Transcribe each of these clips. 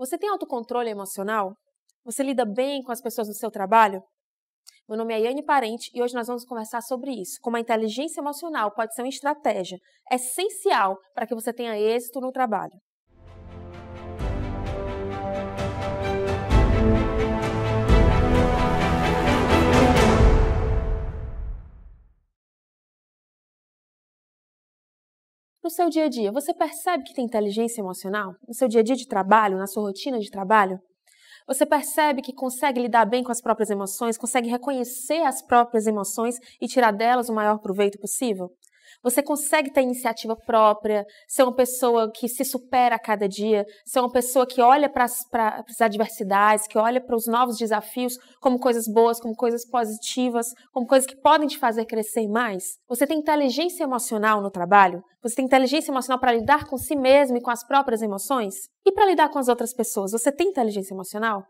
Você tem autocontrole emocional? Você lida bem com as pessoas no seu trabalho? Meu nome é Yane Parente e hoje nós vamos conversar sobre isso, como a inteligência emocional pode ser uma estratégia essencial para que você tenha êxito no trabalho. no seu dia a dia? Você percebe que tem inteligência emocional? No seu dia a dia de trabalho, na sua rotina de trabalho? Você percebe que consegue lidar bem com as próprias emoções, consegue reconhecer as próprias emoções e tirar delas o maior proveito possível? Você consegue ter iniciativa própria, ser uma pessoa que se supera a cada dia, ser uma pessoa que olha para as adversidades, que olha para os novos desafios como coisas boas, como coisas positivas, como coisas que podem te fazer crescer mais. Você tem inteligência emocional no trabalho? Você tem inteligência emocional para lidar com si mesmo e com as próprias emoções? E para lidar com as outras pessoas, você tem inteligência emocional?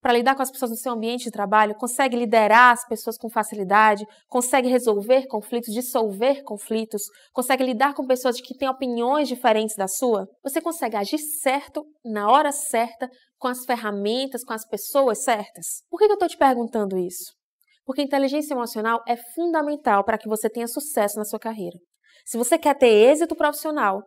para lidar com as pessoas no seu ambiente de trabalho, consegue liderar as pessoas com facilidade, consegue resolver conflitos, dissolver conflitos, consegue lidar com pessoas que têm opiniões diferentes da sua, você consegue agir certo, na hora certa, com as ferramentas, com as pessoas certas. Por que eu estou te perguntando isso? Porque inteligência emocional é fundamental para que você tenha sucesso na sua carreira. Se você quer ter êxito profissional,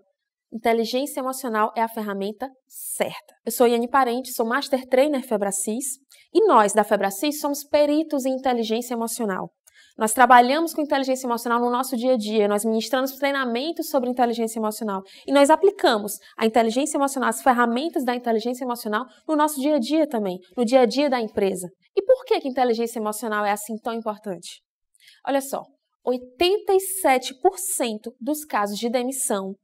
Inteligência emocional é a ferramenta certa. Eu sou Yane Parente, sou Master Trainer Febracis e nós da Febracis somos peritos em inteligência emocional. Nós trabalhamos com inteligência emocional no nosso dia a dia, nós ministramos treinamentos sobre inteligência emocional e nós aplicamos a inteligência emocional, as ferramentas da inteligência emocional no nosso dia a dia também, no dia a dia da empresa. E por que, que inteligência emocional é assim tão importante? Olha só, 87% dos casos de demissão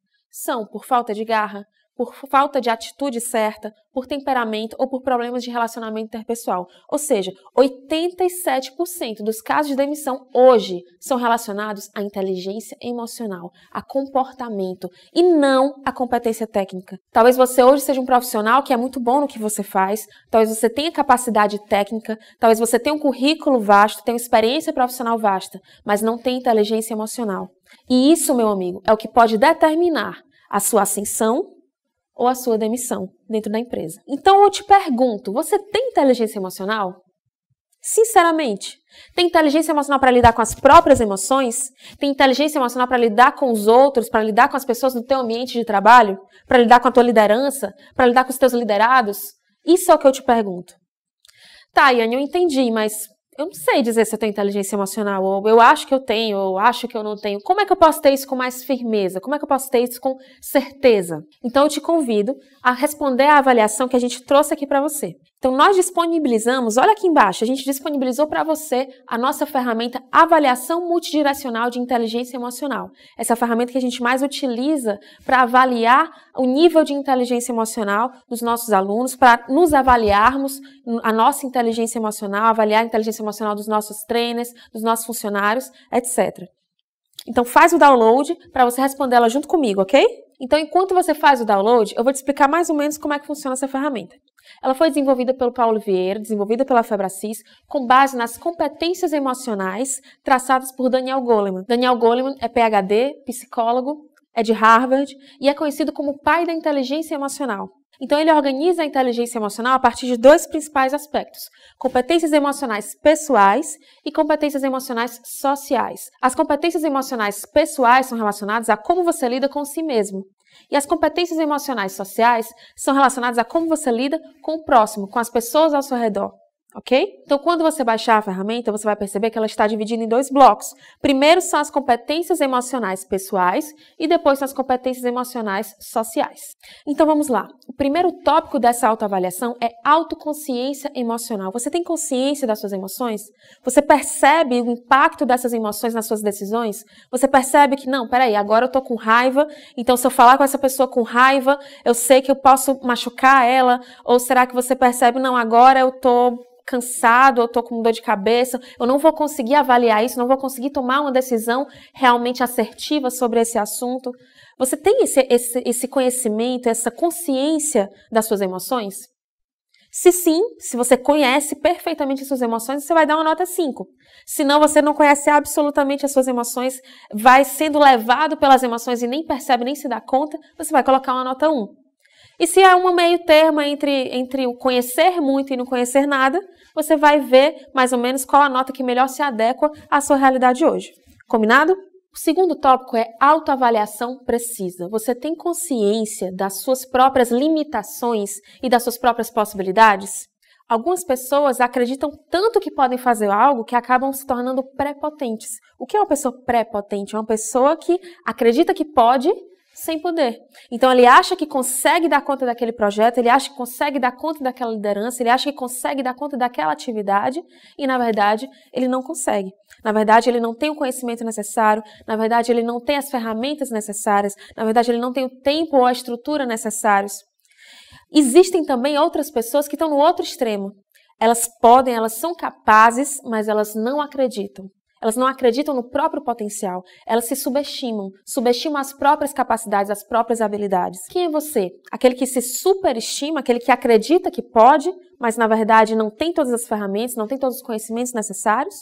são por falta de garra, por falta de atitude certa, por temperamento ou por problemas de relacionamento interpessoal. Ou seja, 87% dos casos de demissão hoje são relacionados à inteligência emocional, a comportamento e não à competência técnica. Talvez você hoje seja um profissional que é muito bom no que você faz, talvez você tenha capacidade técnica, talvez você tenha um currículo vasto, tenha uma experiência profissional vasta, mas não tenha inteligência emocional. E isso, meu amigo, é o que pode determinar a sua ascensão ou a sua demissão dentro da empresa. Então eu te pergunto, você tem inteligência emocional? Sinceramente, tem inteligência emocional para lidar com as próprias emoções? Tem inteligência emocional para lidar com os outros, para lidar com as pessoas do teu ambiente de trabalho, para lidar com a tua liderança, para lidar com os teus liderados? Isso é o que eu te pergunto. Tá, Yane, eu entendi, mas eu não sei dizer se eu tenho inteligência emocional, ou eu acho que eu tenho, ou acho que eu não tenho. Como é que eu posso ter isso com mais firmeza? Como é que eu posso ter isso com certeza? Então eu te convido a responder à avaliação que a gente trouxe aqui para você. Então, nós disponibilizamos, olha aqui embaixo, a gente disponibilizou para você a nossa ferramenta Avaliação Multidirecional de Inteligência Emocional. Essa ferramenta que a gente mais utiliza para avaliar o nível de inteligência emocional dos nossos alunos, para nos avaliarmos a nossa inteligência emocional, avaliar a inteligência emocional dos nossos trainers, dos nossos funcionários, etc. Então, faz o download para você responder ela junto comigo, ok? Então, enquanto você faz o download, eu vou te explicar mais ou menos como é que funciona essa ferramenta. Ela foi desenvolvida pelo Paulo Vieira, desenvolvida pela Febracis, com base nas competências emocionais traçadas por Daniel Goleman. Daniel Goleman é PhD, psicólogo, é de Harvard e é conhecido como o pai da inteligência emocional. Então, ele organiza a inteligência emocional a partir de dois principais aspectos: competências emocionais pessoais e competências emocionais sociais. As competências emocionais pessoais são relacionadas a como você lida com si mesmo, e as competências emocionais sociais são relacionadas a como você lida com o próximo, com as pessoas ao seu redor ok? Então, quando você baixar a ferramenta, você vai perceber que ela está dividida em dois blocos. Primeiro são as competências emocionais pessoais e depois são as competências emocionais sociais. Então, vamos lá. O primeiro tópico dessa autoavaliação é autoconsciência emocional. Você tem consciência das suas emoções? Você percebe o impacto dessas emoções nas suas decisões? Você percebe que, não, peraí, agora eu tô com raiva, então se eu falar com essa pessoa com raiva, eu sei que eu posso machucar ela? Ou será que você percebe, não, agora eu tô cansado, eu tô com dor de cabeça, eu não vou conseguir avaliar isso, não vou conseguir tomar uma decisão realmente assertiva sobre esse assunto. Você tem esse, esse, esse conhecimento, essa consciência das suas emoções? Se sim, se você conhece perfeitamente as suas emoções, você vai dar uma nota 5. Se não, você não conhece absolutamente as suas emoções, vai sendo levado pelas emoções e nem percebe, nem se dá conta, você vai colocar uma nota 1. Um. E se há um meio termo entre, entre o conhecer muito e não conhecer nada, você vai ver mais ou menos qual a nota que melhor se adequa à sua realidade hoje. Combinado? O segundo tópico é autoavaliação precisa. Você tem consciência das suas próprias limitações e das suas próprias possibilidades? Algumas pessoas acreditam tanto que podem fazer algo que acabam se tornando prepotentes. O que é uma pessoa prepotente? É uma pessoa que acredita que pode, sem poder. Então ele acha que consegue dar conta daquele projeto, ele acha que consegue dar conta daquela liderança, ele acha que consegue dar conta daquela atividade e na verdade ele não consegue. Na verdade ele não tem o conhecimento necessário, na verdade ele não tem as ferramentas necessárias, na verdade ele não tem o tempo ou a estrutura necessários. Existem também outras pessoas que estão no outro extremo. Elas podem, elas são capazes, mas elas não acreditam. Elas não acreditam no próprio potencial, elas se subestimam, subestimam as próprias capacidades, as próprias habilidades. Quem é você? Aquele que se superestima, aquele que acredita que pode, mas na verdade não tem todas as ferramentas, não tem todos os conhecimentos necessários?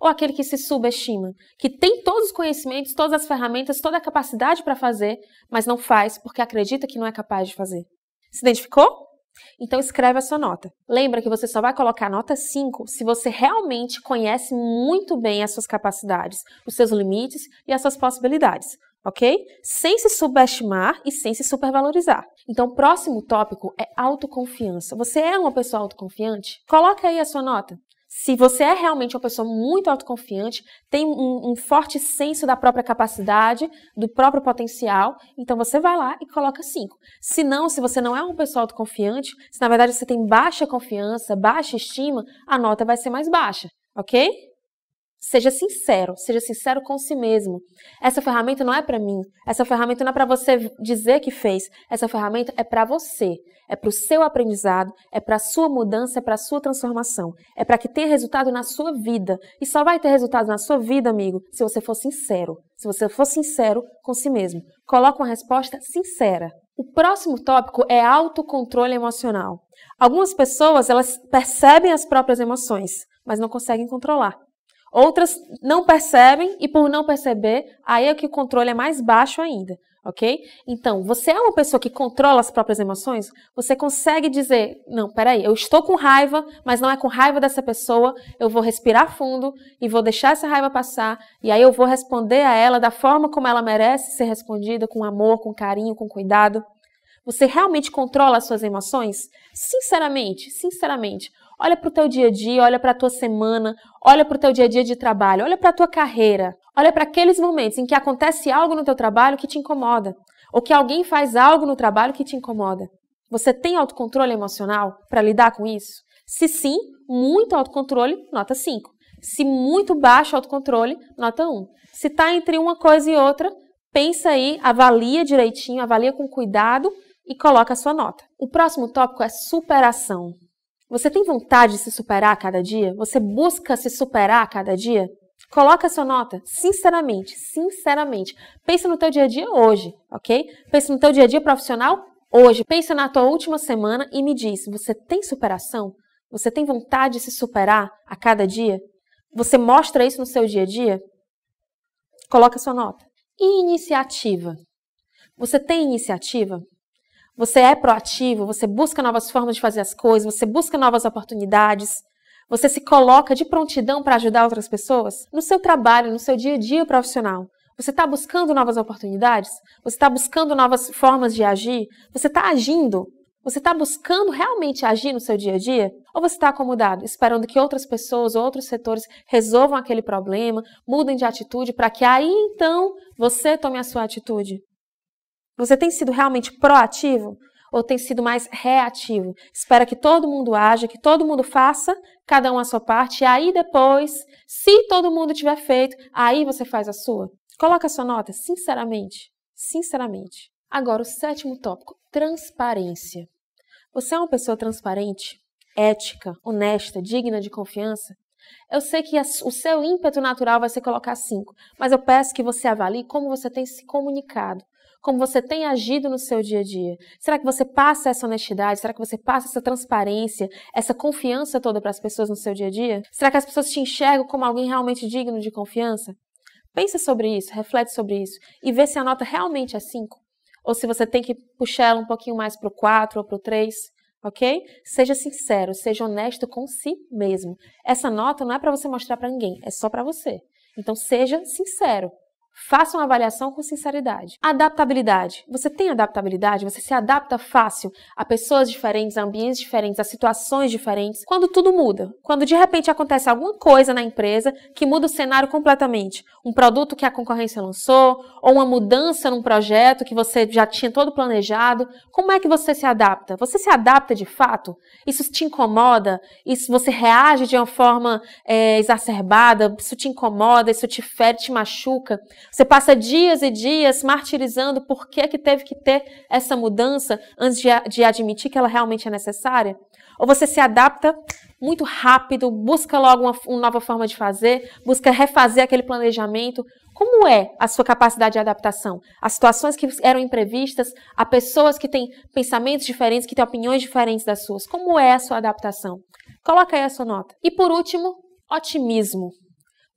Ou aquele que se subestima, que tem todos os conhecimentos, todas as ferramentas, toda a capacidade para fazer, mas não faz porque acredita que não é capaz de fazer? Se identificou? Então escreve a sua nota. Lembra que você só vai colocar a nota 5 se você realmente conhece muito bem as suas capacidades, os seus limites e as suas possibilidades ok? Sem se subestimar e sem se supervalorizar. Então, o próximo tópico é autoconfiança. Você é uma pessoa autoconfiante? Coloca aí a sua nota se você é realmente uma pessoa muito autoconfiante, tem um, um, forte senso da própria capacidade, do próprio potencial, então você vai lá e coloca 5. Se não, se você não é uma pessoa autoconfiante, se na verdade você tem baixa confiança, baixa estima, a nota vai ser mais baixa, ok? Seja sincero, seja sincero com si mesmo. Essa ferramenta não é para mim, essa ferramenta não é para você dizer que fez, essa ferramenta é para você, é para o seu aprendizado, é para a sua mudança, é para a sua transformação, é para que tenha resultado na sua vida. E só vai ter resultado na sua vida, amigo, se você for sincero, se você for sincero com si mesmo. Coloque uma resposta sincera. O próximo tópico é autocontrole emocional. Algumas pessoas, elas percebem as próprias emoções, mas não conseguem controlar. Outras não percebem e por não perceber, aí é que o controle é mais baixo ainda, ok? Então, você é uma pessoa que controla as próprias emoções? Você consegue dizer, não, peraí, eu estou com raiva, mas não é com raiva dessa pessoa, eu vou respirar fundo e vou deixar essa raiva passar e aí eu vou responder a ela da forma como ela merece ser respondida, com amor, com carinho, com cuidado. Você realmente controla as suas emoções? Sinceramente, sinceramente. Olha para o teu dia a dia, olha para a tua semana, olha para o teu dia a dia de trabalho, olha para a tua carreira, olha para aqueles momentos em que acontece algo no teu trabalho que te incomoda, ou que alguém faz algo no trabalho que te incomoda. Você tem autocontrole emocional para lidar com isso? Se sim, muito autocontrole, nota 5. Se muito baixo autocontrole, nota 1. Se está entre uma coisa e outra, pensa aí, avalia direitinho, avalia com cuidado e coloca a sua nota. O próximo tópico é superação. Você tem vontade de se superar a cada dia? Você busca se superar a cada dia? Coloca sua nota, sinceramente, sinceramente. Pensa no teu dia a dia hoje, ok? Pensa no teu dia a dia profissional hoje. Pensa na tua última semana e me diz, você tem superação? Você tem vontade de se superar a cada dia? Você mostra isso no seu dia a dia? Coloca sua nota. E iniciativa. Você tem iniciativa? Você é proativo, você busca novas formas de fazer as coisas, você busca novas oportunidades. Você se coloca de prontidão para ajudar outras pessoas? No seu trabalho, no seu dia a dia profissional, você está buscando novas oportunidades? Você está buscando novas formas de agir? Você está agindo? Você está buscando realmente agir no seu dia a dia? Ou você está acomodado, esperando que outras pessoas ou outros setores resolvam aquele problema, mudem de atitude, para que aí então você tome a sua atitude? Você tem sido realmente proativo ou tem sido mais reativo? Espera que todo mundo haja, que todo mundo faça, cada um a sua parte, e aí depois, se todo mundo tiver feito, aí você faz a sua. Coloca a sua nota, sinceramente, sinceramente. Agora, o sétimo tópico, transparência. Você é uma pessoa transparente, ética, honesta, digna de confiança? Eu sei que o seu ímpeto natural vai ser colocar cinco, mas eu peço que você avalie como você tem se comunicado, como você tem agido no seu dia a dia? Será que você passa essa honestidade? Será que você passa essa transparência, essa confiança toda para as pessoas no seu dia a dia? Será que as pessoas te enxergam como alguém realmente digno de confiança? Pensa sobre isso, reflete sobre isso e vê se a nota realmente é 5 ou se você tem que puxar ela um pouquinho mais para o 4 ou para o 3 ok? Seja sincero, seja honesto com si mesmo. Essa nota não é para você mostrar para ninguém, é só para você. Então seja sincero. Faça uma avaliação com sinceridade. Adaptabilidade. Você tem adaptabilidade? Você se adapta fácil a pessoas diferentes, a ambientes diferentes, a situações diferentes? Quando tudo muda. Quando de repente acontece alguma coisa na empresa que muda o cenário completamente. Um produto que a concorrência lançou, ou uma mudança num projeto que você já tinha todo planejado. Como é que você se adapta? Você se adapta de fato? Isso te incomoda? Isso você reage de uma forma é, exacerbada? Isso te incomoda? Isso te fere, te machuca? Você passa dias e dias martirizando por que, que teve que ter essa mudança antes de, de admitir que ela realmente é necessária? Ou você se adapta muito rápido, busca logo uma, uma nova forma de fazer, busca refazer aquele planejamento? Como é a sua capacidade de adaptação? As situações que eram imprevistas, a pessoas que têm pensamentos diferentes, que têm opiniões diferentes das suas. Como é a sua adaptação? Coloca aí a sua nota. E por último, otimismo.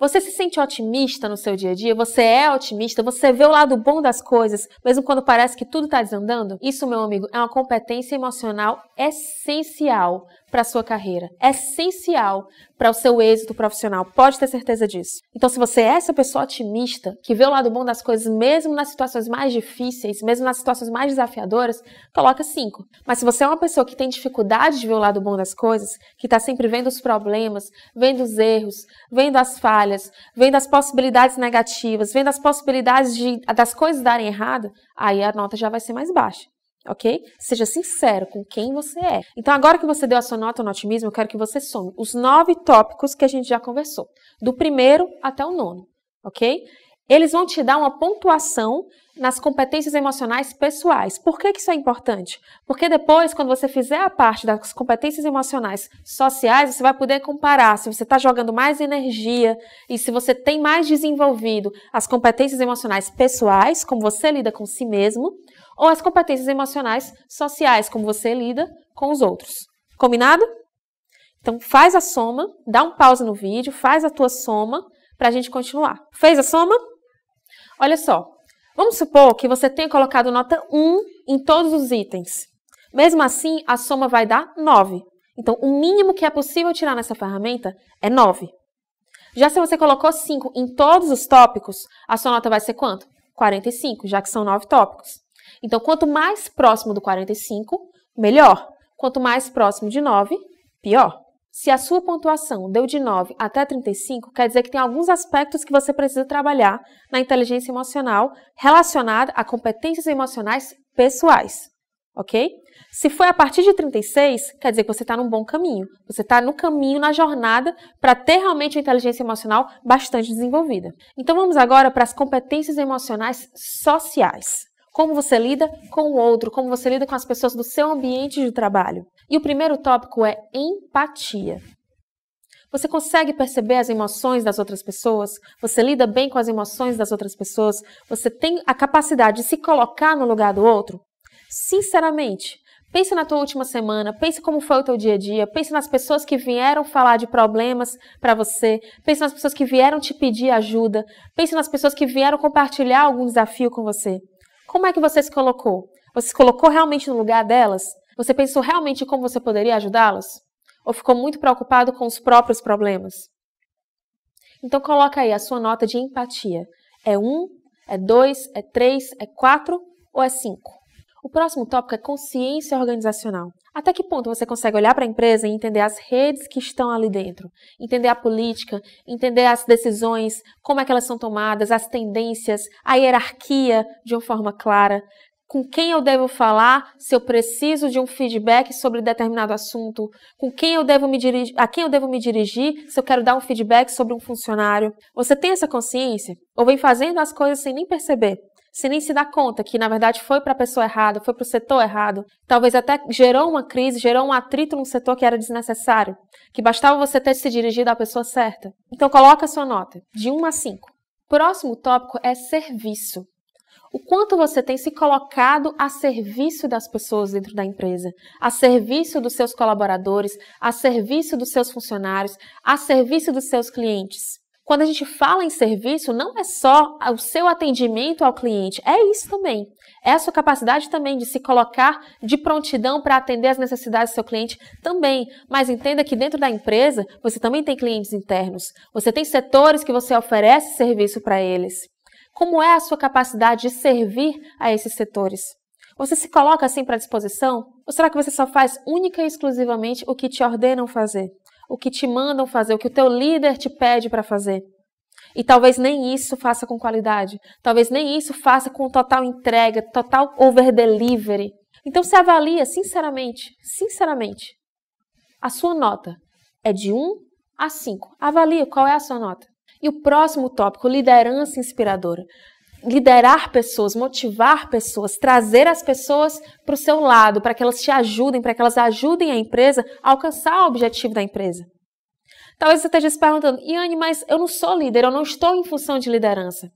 Você se sente otimista no seu dia a dia? Você é otimista? Você vê o lado bom das coisas, mesmo quando parece que tudo está desandando? Isso, meu amigo, é uma competência emocional essencial para a sua carreira, é essencial para o seu êxito profissional, pode ter certeza disso. Então, se você é essa pessoa otimista, que vê o lado bom das coisas, mesmo nas situações mais difíceis, mesmo nas situações mais desafiadoras, coloca cinco Mas se você é uma pessoa que tem dificuldade de ver o lado bom das coisas, que está sempre vendo os problemas, vendo os erros, vendo as falhas, vendo as possibilidades negativas, vendo as possibilidades de, das coisas darem errado, aí a nota já vai ser mais baixa ok? Seja sincero com quem você é. Então, agora que você deu a sua nota no otimismo, eu quero que você some os nove tópicos que a gente já conversou, do primeiro até o nono, ok? Eles vão te dar uma pontuação nas competências emocionais pessoais. Por que, que isso é importante? Porque depois, quando você fizer a parte das competências emocionais sociais, você vai poder comparar se você está jogando mais energia e se você tem mais desenvolvido as competências emocionais pessoais, como você lida com si mesmo, ou as competências emocionais sociais, como você lida com os outros. Combinado? Então faz a soma, dá um pausa no vídeo, faz a tua soma para a gente continuar. Fez a soma? Olha só, vamos supor que você tenha colocado nota 1 em todos os itens. Mesmo assim, a soma vai dar 9. Então, o mínimo que é possível tirar nessa ferramenta é 9. Já se você colocou 5 em todos os tópicos, a sua nota vai ser quanto? 45, já que são 9 tópicos. Então, quanto mais próximo do 45, melhor. Quanto mais próximo de 9, pior. Se a sua pontuação deu de 9 até 35, quer dizer que tem alguns aspectos que você precisa trabalhar na inteligência emocional relacionada a competências emocionais pessoais, ok? Se foi a partir de 36, quer dizer que você está num bom caminho. Você está no caminho, na jornada, para ter realmente uma inteligência emocional bastante desenvolvida. Então vamos agora para as competências emocionais sociais. Como você lida com o outro, como você lida com as pessoas do seu ambiente de trabalho. E o primeiro tópico é empatia. Você consegue perceber as emoções das outras pessoas? Você lida bem com as emoções das outras pessoas? Você tem a capacidade de se colocar no lugar do outro? Sinceramente, Pense na tua última semana, pense como foi o teu dia a dia, pense nas pessoas que vieram falar de problemas para você, pense nas pessoas que vieram te pedir ajuda, pense nas pessoas que vieram compartilhar algum desafio com você. Como é que você se colocou? Você se colocou realmente no lugar delas? Você pensou realmente como você poderia ajudá-las? Ou ficou muito preocupado com os próprios problemas? Então coloca aí a sua nota de empatia. É um, é dois? é três? é quatro? ou é cinco? O próximo tópico é consciência organizacional. Até que ponto você consegue olhar para a empresa e entender as redes que estão ali dentro? Entender a política, entender as decisões, como é que elas são tomadas, as tendências, a hierarquia de uma forma clara, com quem eu devo falar se eu preciso de um feedback sobre determinado assunto, com quem eu devo me dirigir, a quem eu devo me dirigir se eu quero dar um feedback sobre um funcionário. Você tem essa consciência ou vem fazendo as coisas sem nem perceber? Você nem se dá conta que, na verdade, foi para a pessoa errada, foi para o setor errado. Talvez até gerou uma crise, gerou um atrito num setor que era desnecessário, que bastava você ter se dirigido à pessoa certa. Então, coloca a sua nota, de 1 a 5. Próximo tópico é serviço. O quanto você tem se colocado a serviço das pessoas dentro da empresa, a serviço dos seus colaboradores, a serviço dos seus funcionários, a serviço dos seus clientes. Quando a gente fala em serviço, não é só o seu atendimento ao cliente, é isso também. É a sua capacidade também de se colocar de prontidão para atender as necessidades do seu cliente também. Mas entenda que dentro da empresa, você também tem clientes internos. Você tem setores que você oferece serviço para eles. Como é a sua capacidade de servir a esses setores? Você se coloca assim para disposição? Ou será que você só faz única e exclusivamente o que te ordenam fazer? o que te mandam fazer, o que o teu líder te pede para fazer. E talvez nem isso faça com qualidade, talvez nem isso faça com total entrega, total over delivery. Então se avalia sinceramente, sinceramente. A sua nota é de 1 a 5. Avalie qual é a sua nota. E o próximo tópico, liderança inspiradora liderar pessoas, motivar pessoas, trazer as pessoas para o seu lado, para que elas te ajudem, para que elas ajudem a empresa a alcançar o objetivo da empresa. Talvez você esteja se perguntando, Iane, mas eu não sou líder, eu não estou em função de liderança.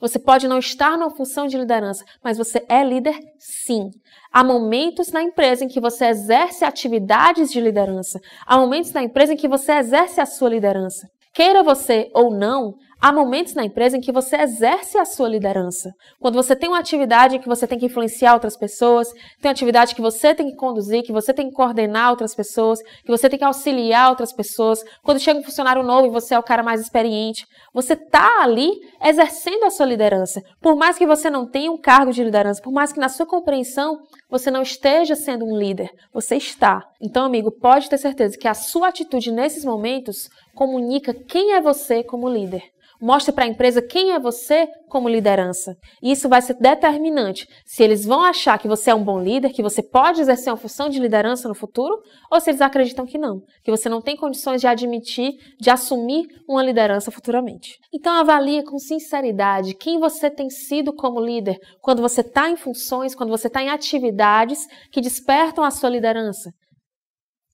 Você pode não estar na função de liderança, mas você é líder sim. Há momentos na empresa em que você exerce atividades de liderança. Há momentos na empresa em que você exerce a sua liderança. Queira você ou não, Há momentos na empresa em que você exerce a sua liderança. Quando você tem uma atividade em que você tem que influenciar outras pessoas, tem uma atividade que você tem que conduzir, que você tem que coordenar outras pessoas, que você tem que auxiliar outras pessoas. Quando chega um funcionário novo e você é o cara mais experiente, você está ali exercendo a sua liderança. Por mais que você não tenha um cargo de liderança, por mais que na sua compreensão você não esteja sendo um líder, você está. Então, amigo, pode ter certeza que a sua atitude nesses momentos comunica quem é você como líder. Mostre para a empresa quem é você como liderança. isso vai ser determinante se eles vão achar que você é um bom líder, que você pode exercer uma função de liderança no futuro, ou se eles acreditam que não, que você não tem condições de admitir, de assumir uma liderança futuramente. Então avalie com sinceridade quem você tem sido como líder quando você está em funções, quando você está em atividades que despertam a sua liderança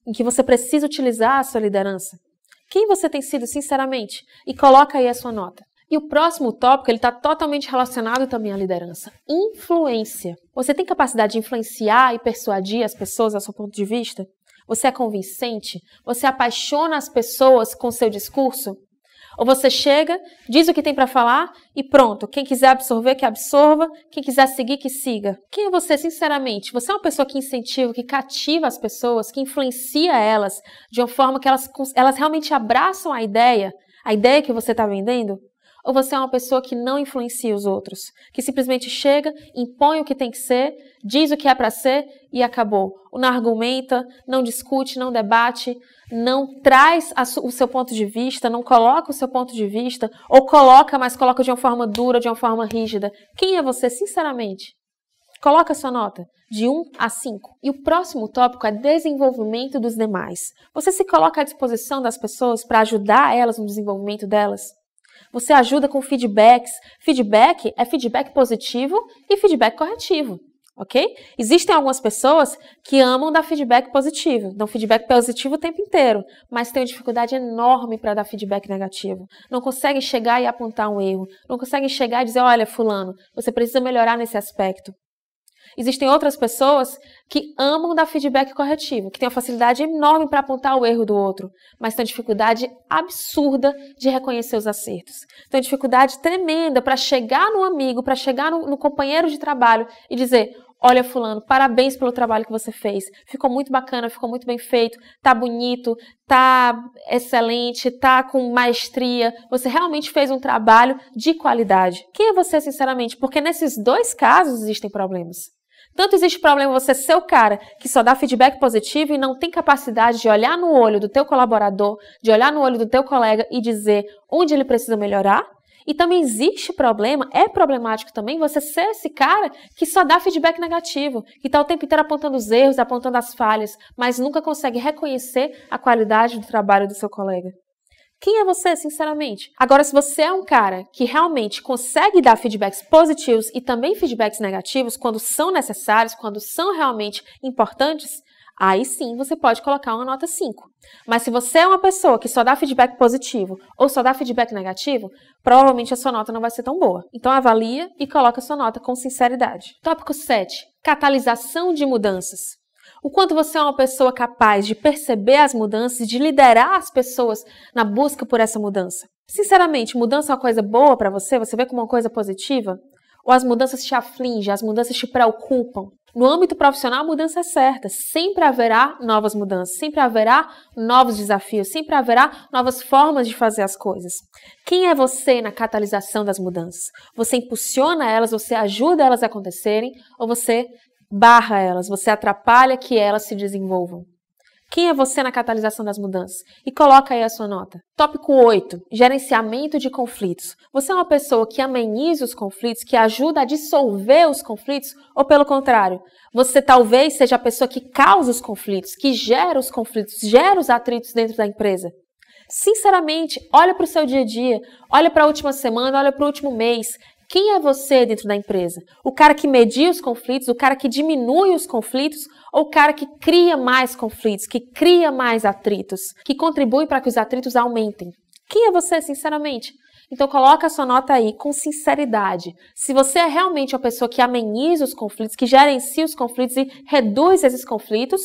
em que você precisa utilizar a sua liderança. Quem você tem sido, sinceramente? E coloca aí a sua nota. E o próximo tópico, ele está totalmente relacionado também à liderança. Influência. Você tem capacidade de influenciar e persuadir as pessoas a seu ponto de vista? Você é convincente? Você apaixona as pessoas com seu discurso? Ou você chega, diz o que tem para falar e pronto. Quem quiser absorver, que absorva. Quem quiser seguir, que siga. Quem é você, sinceramente? Você é uma pessoa que incentiva, que cativa as pessoas, que influencia elas de uma forma que elas, elas realmente abraçam a ideia, a ideia que você está vendendo? Ou você é uma pessoa que não influencia os outros, que simplesmente chega, impõe o que tem que ser, diz o que é para ser e acabou. Não argumenta, não discute, não debate, não traz o seu ponto de vista, não coloca o seu ponto de vista, ou coloca, mas coloca de uma forma dura, de uma forma rígida. Quem é você, sinceramente? Coloca a sua nota de 1 a 5. E o próximo tópico é desenvolvimento dos demais. Você se coloca à disposição das pessoas para ajudar elas no desenvolvimento delas? Você ajuda com feedbacks. Feedback é feedback positivo e feedback corretivo. Ok? Existem algumas pessoas que amam dar feedback positivo, dão feedback positivo o tempo inteiro, mas têm uma dificuldade enorme para dar feedback negativo. Não conseguem chegar e apontar um erro, não conseguem chegar e dizer: olha, Fulano, você precisa melhorar nesse aspecto. Existem outras pessoas que amam dar feedback corretivo, que têm uma facilidade enorme para apontar o erro do outro, mas têm dificuldade absurda de reconhecer os acertos. Têm dificuldade tremenda para chegar no amigo, para chegar no, no companheiro de trabalho e dizer: Olha, Fulano, parabéns pelo trabalho que você fez. Ficou muito bacana, ficou muito bem feito, tá bonito, tá excelente, tá com maestria. Você realmente fez um trabalho de qualidade. Quem é você, sinceramente? Porque nesses dois casos existem problemas. Tanto existe problema você ser o cara que só dá feedback positivo e não tem capacidade de olhar no olho do teu colaborador, de olhar no olho do teu colega e dizer onde ele precisa melhorar, e também existe problema, é problemático também você ser esse cara que só dá feedback negativo, que está o tempo inteiro apontando os erros, apontando as falhas, mas nunca consegue reconhecer a qualidade do trabalho do seu colega. Quem é você, sinceramente? Agora, se você é um cara que realmente consegue dar feedbacks positivos e também feedbacks negativos quando são necessários, quando são realmente importantes, aí sim você pode colocar uma nota 5. Mas se você é uma pessoa que só dá feedback positivo ou só dá feedback negativo, provavelmente a sua nota não vai ser tão boa. Então avalia e coloca a sua nota com sinceridade. Tópico 7. Catalisação de mudanças o quanto você é uma pessoa capaz de perceber as mudanças e de liderar as pessoas na busca por essa mudança. Sinceramente, mudança é uma coisa boa para você? Você vê como uma coisa positiva? Ou as mudanças te afligem, as mudanças te preocupam? No âmbito profissional, a mudança é certa. Sempre haverá novas mudanças, sempre haverá novos desafios, sempre haverá novas formas de fazer as coisas. Quem é você na catalisação das mudanças? Você impulsiona elas, você ajuda elas a acontecerem ou você barra elas, você atrapalha que elas se desenvolvam. Quem é você na catalisação das mudanças? E coloca aí a sua nota. Tópico 8: gerenciamento de conflitos. Você é uma pessoa que ameniza os conflitos, que ajuda a dissolver os conflitos, ou pelo contrário, você talvez seja a pessoa que causa os conflitos, que gera os conflitos, gera os atritos dentro da empresa? Sinceramente, olha para o seu dia a dia, olha para a última semana, olha para o último mês. Quem é você dentro da empresa? O cara que media os conflitos, o cara que diminui os conflitos ou o cara que cria mais conflitos, que cria mais atritos, que contribui para que os atritos aumentem? Quem é você, sinceramente? Então coloca a sua nota aí com sinceridade. Se você é realmente uma pessoa que ameniza os conflitos, que gerencia os conflitos e reduz esses conflitos,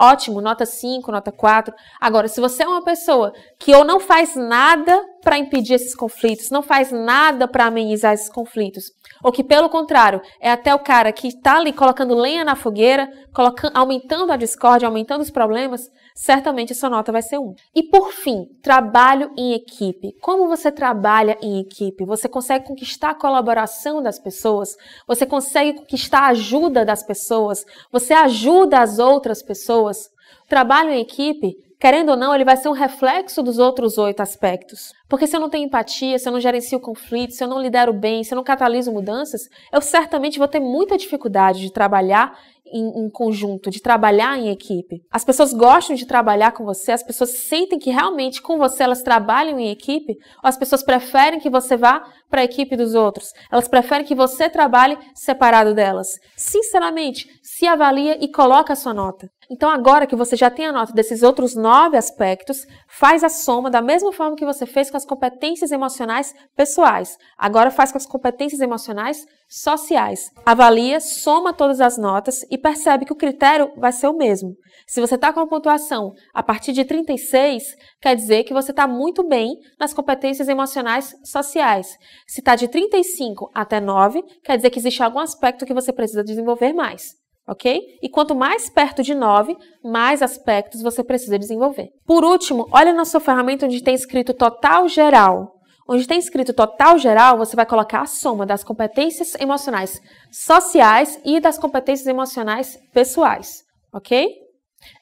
ótimo, nota 5, nota 4. Agora, se você é uma pessoa que ou não faz nada para impedir esses conflitos, não faz nada para amenizar esses conflitos, ou que pelo contrário, é até o cara que está ali colocando lenha na fogueira, colocando, aumentando a discórdia, aumentando os problemas, certamente sua nota vai ser 1. E por fim, trabalho em equipe. Como você trabalha em equipe? Você consegue conquistar a colaboração das pessoas? Você consegue conquistar a ajuda das pessoas? Você ajuda as outras pessoas? Trabalho em equipe querendo ou não, ele vai ser um reflexo dos outros oito aspectos. Porque se eu não tenho empatia, se eu não gerencio conflitos, se eu não lidero bem, se eu não cataliso mudanças, eu certamente vou ter muita dificuldade de trabalhar em, em, conjunto, de trabalhar em equipe. As pessoas gostam de trabalhar com você, as pessoas sentem que realmente com você elas trabalham em equipe, ou as pessoas preferem que você vá para a equipe dos outros, elas preferem que você trabalhe separado delas. Sinceramente, se avalia e coloca a sua nota. Então, agora que você já tem a nota desses outros nove aspectos, faz a soma da mesma forma que você fez com as competências emocionais pessoais. Agora faz com as competências emocionais sociais. Avalia, soma todas as notas e percebe que o critério vai ser o mesmo. Se você está com a pontuação a partir de 36, quer dizer que você está muito bem nas competências emocionais sociais. Se está de 35 até 9, quer dizer que existe algum aspecto que você precisa desenvolver mais ok? E quanto mais perto de 9, mais aspectos você precisa desenvolver. Por último, olha na sua ferramenta onde tem escrito total geral. Onde tem escrito total geral, você vai colocar a soma das competências emocionais sociais e das competências emocionais pessoais, ok?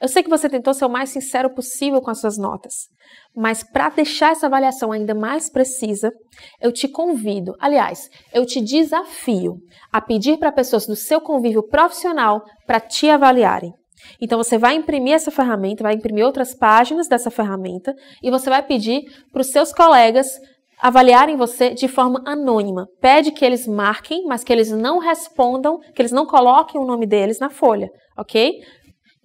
Eu sei que você tentou ser o mais sincero possível com as suas notas, mas para deixar essa avaliação ainda mais precisa, eu te convido, aliás, eu te desafio a pedir para pessoas do seu convívio profissional para te avaliarem. Então você vai imprimir essa ferramenta, vai imprimir outras páginas dessa ferramenta e você vai pedir para os seus colegas avaliarem você de forma anônima. Pede que eles marquem, mas que eles não respondam, que eles não coloquem o nome deles na folha, ok?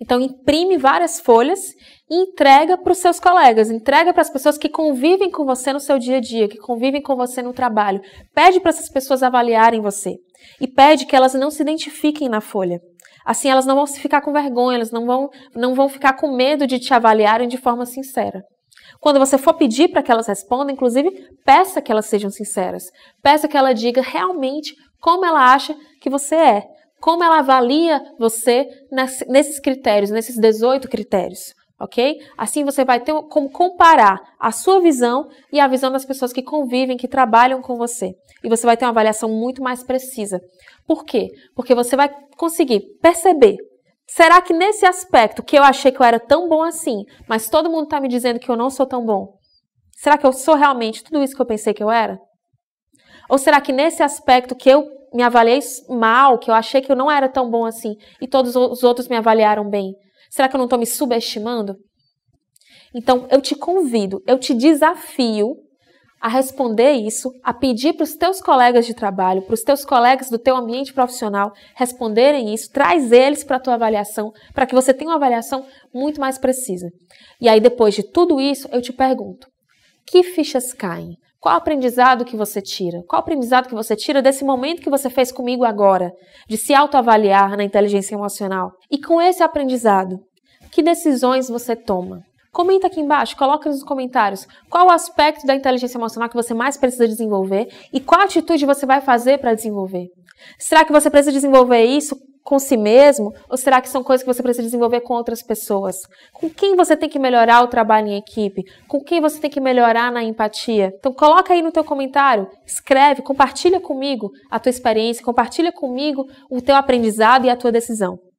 Então imprime várias folhas e entrega para os seus colegas, entrega para as pessoas que convivem com você no seu dia a dia, que convivem com você no trabalho. Pede para essas pessoas avaliarem você e pede que elas não se identifiquem na folha. Assim elas não vão se ficar com vergonha, elas não vão não vão ficar com medo de te avaliarem de forma sincera. Quando você for pedir para que elas respondam, inclusive, peça que elas sejam sinceras. Peça que ela diga realmente como ela acha que você é como ela avalia você nesses critérios, nesses 18 critérios, ok? Assim você vai ter como comparar a sua visão e a visão das pessoas que convivem, que trabalham com você. E você vai ter uma avaliação muito mais precisa. Por quê? Porque você vai conseguir perceber Será que nesse aspecto que eu achei que eu era tão bom assim, mas todo mundo está me dizendo que eu não sou tão bom? Será que eu sou realmente tudo isso que eu pensei que eu era? Ou será que nesse aspecto que eu me avaliei mal, que eu achei que eu não era tão bom assim, e todos os outros me avaliaram bem? Será que eu não estou me subestimando? Então, eu te convido, eu te desafio a responder isso, a pedir para os teus colegas de trabalho, para os teus colegas do teu ambiente profissional responderem isso, traz eles para a tua avaliação, para que você tenha uma avaliação muito mais precisa. E aí depois de tudo isso, eu te pergunto: que fichas caem? Qual aprendizado que você tira? Qual aprendizado que você tira desse momento que você fez comigo agora, de se autoavaliar na inteligência emocional? E com esse aprendizado, que decisões você toma? Comenta aqui embaixo, coloca nos comentários qual o aspecto da inteligência emocional que você mais precisa desenvolver e qual atitude você vai fazer para desenvolver. Será que você precisa desenvolver isso com si mesmo? Ou será que são coisas que você precisa desenvolver com outras pessoas? Com quem você tem que melhorar o trabalho em equipe? Com quem você tem que melhorar na empatia? Então coloca aí no teu comentário, escreve, compartilha comigo a tua experiência, compartilha comigo o teu aprendizado e a tua decisão.